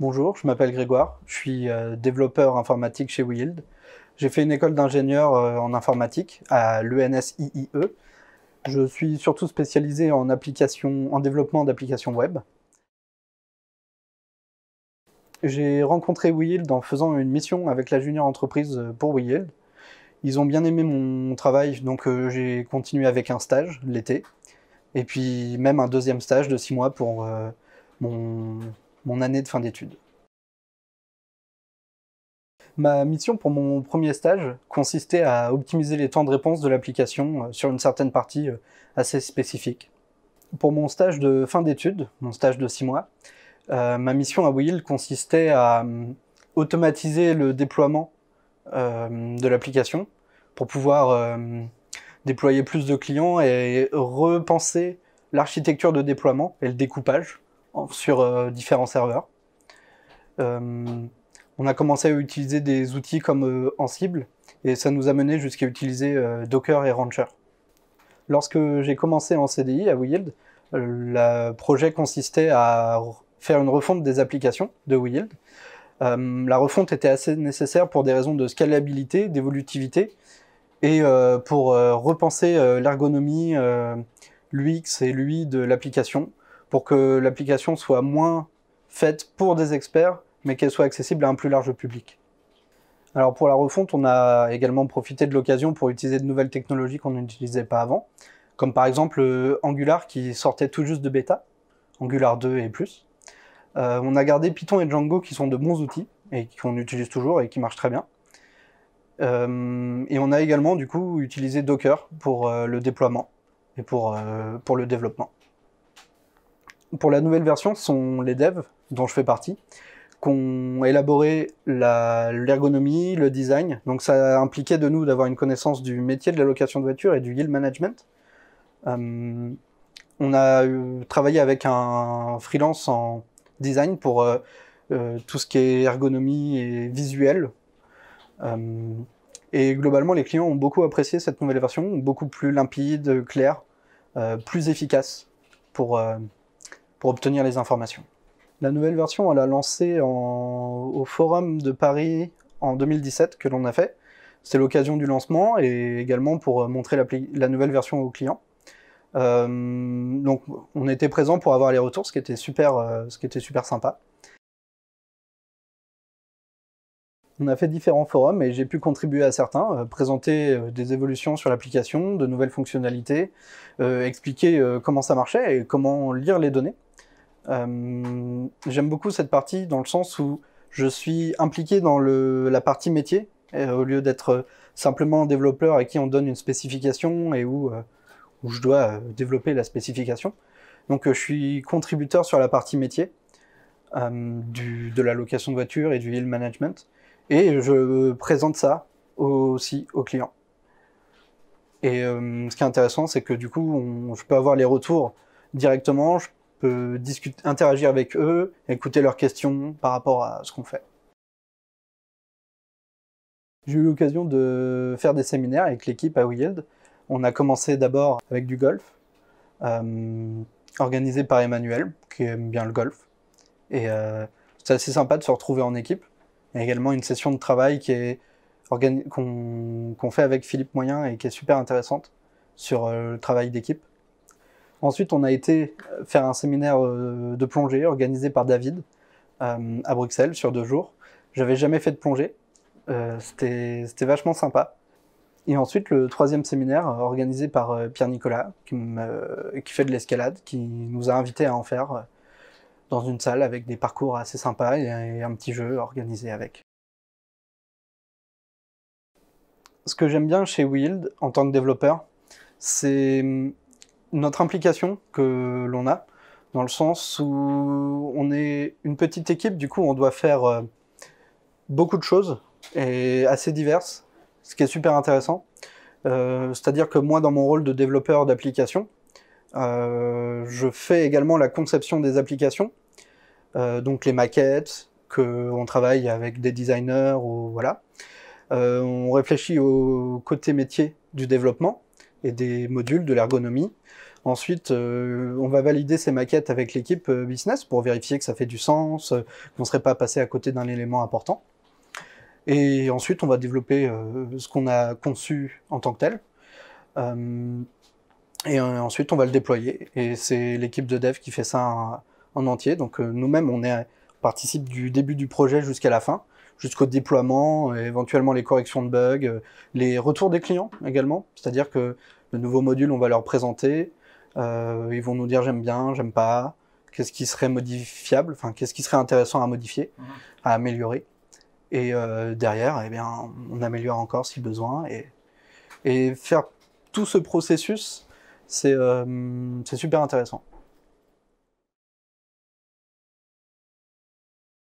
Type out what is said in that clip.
Bonjour, je m'appelle Grégoire, je suis euh, développeur informatique chez Wild. J'ai fait une école d'ingénieur euh, en informatique à l'UNSIIE. Je suis surtout spécialisé en, en développement d'applications web. J'ai rencontré Wild en faisant une mission avec la junior entreprise euh, pour Wild. Ils ont bien aimé mon travail, donc j'ai continué avec un stage l'été, et puis même un deuxième stage de six mois pour mon mon année de fin d'études. Ma mission pour mon premier stage consistait à optimiser les temps de réponse de l'application euh, sur une certaine partie euh, assez spécifique. Pour mon stage de fin d'études, mon stage de six mois, euh, ma mission à Will consistait à hum, automatiser le déploiement de l'application pour pouvoir déployer plus de clients et repenser l'architecture de déploiement et le découpage sur euh, différents serveurs. Euh, on a commencé à utiliser des outils comme euh, Ansible et ça nous a mené jusqu'à utiliser Docker et Rancher. Lorsque j'ai commencé en CDI à WeYield, le projet consistait à faire une refonte des applications de WeYield. la refonte était assez nécessaire pour des raisons de scalabilité, d'évolutivité, et pour repenser l'ergonomie, l'UX et l'UI de l'application, pour que l'application soit moins faite pour des experts, mais qu'elle soit accessible à un plus large public. Alors pour la refonte, on a également profité de l'occasion pour utiliser de nouvelles technologies qu'on n'utilisait pas avant, comme par exemple euh, Angular qui sortait tout juste de bêta, Angular 2 et plus. Euh, on a gardé Python et Django qui sont de bons outils et qu'on utilise toujours et qui marchent très bien. Euh, et on a également du coup utilisé Docker pour le déploiement et pour, pour le développement pour la nouvelle version, ce sont les devs, dont je fais partie, qui ont élaboré l'ergonomie, le design. Donc ça impliquait de nous d'avoir une connaissance du métier de la location de voiture et du yield management. Euh, on a euh, travaillé avec un freelance en design pour euh, tout ce qui est ergonomie et visuel. et globalement, les clients ont beaucoup apprécié cette nouvelle version, beaucoup plus limpide, claire, plus efficace pour pour obtenir les informations. La nouvelle version, elle a lancé au Forum de Paris en 2017 que l'on a fait. C'est l'occasion du lancement et également pour euh, montrer la, nouvelle version aux clients. Euh, donc on était présent pour avoir les retours, ce qui était super, euh, ce qui était super sympa. On a fait différents forums et j'ai pu contribuer à certains, présenter des évolutions sur l'application, de nouvelles fonctionnalités, expliquer comment ça marchait et comment lire les données. Euh, j'aime beaucoup cette partie dans le sens où je suis impliqué dans la partie métier au lieu d'être euh, simplement un développeur à qui on donne une spécification et où, euh, où je dois développer la spécification. Donc je suis contributeur sur la partie métier du, de la location de voiture et du yield management et je présente ça aussi aux clients. Et ce qui est intéressant, c'est que du coup, je peux avoir les retours directement, peut interagir avec eux, écouter leurs questions par rapport à ce qu'on fait. J'ai eu l'occasion de faire des séminaires avec l'équipe à Wield. On a commencé d'abord avec du golf, euh, organisé par Emmanuel, qui aime bien le golf. Et euh, c'est assez sympa de se retrouver en équipe. Il y a également une session de travail qu'on fait avec Philippe Moyen et qui est super intéressante sur euh, le travail d'équipe. Ensuite, on a été euh, faire un séminaire euh, de plongée organisé par David euh, à Bruxelles sur deux jours. J'avais jamais fait de plongée. C'était vachement sympa. Et ensuite, le troisième séminaire organisé par Pierre Nicolas, qui, qui fait de l'escalade, qui nous a invités à en faire dans une salle avec des parcours assez sympas et un petit jeu organisé avec. Ce que j'aime bien chez Wild en tant que développeur, c'est hum, notre implication que l'on a, dans le sens où on est une petite équipe, du coup on doit faire euh, beaucoup de choses et assez diverses, ce qui est super intéressant. Euh, c'est-à-dire que moi, dans mon rôle de développeur d'application, euh, je fais également la conception des applications, donc les maquettes, qu'on travaille avec des designers, ou voilà. on réfléchit au côté métier du développement, et des modules, de l'ergonomie. Ensuite, euh, on va valider ces maquettes avec l'équipe euh, business pour vérifier que ça fait du sens, euh, qu'on ne serait pas passé à côté d'un élément important. Et ensuite, on va développer ce qu'on a conçu en tant que tel. et ensuite, on va le déployer. Et c'est l'équipe de dev qui fait ça en, entier. Donc nous-mêmes, on participe du début du projet jusqu'à la fin jusqu'au déploiement, et euh, éventuellement les corrections de bugs, euh, les retours des clients également. C'est-à-dire que le nouveau module, on va leur présenter, euh, ils vont nous dire j'aime bien, j'aime pas, qu'est-ce qui serait modifiable, enfin qu'est-ce qui serait intéressant à modifier, mhm. à améliorer. Et derrière, eh bien, on améliore encore si besoin. Et, faire tout ce processus, c'est super intéressant.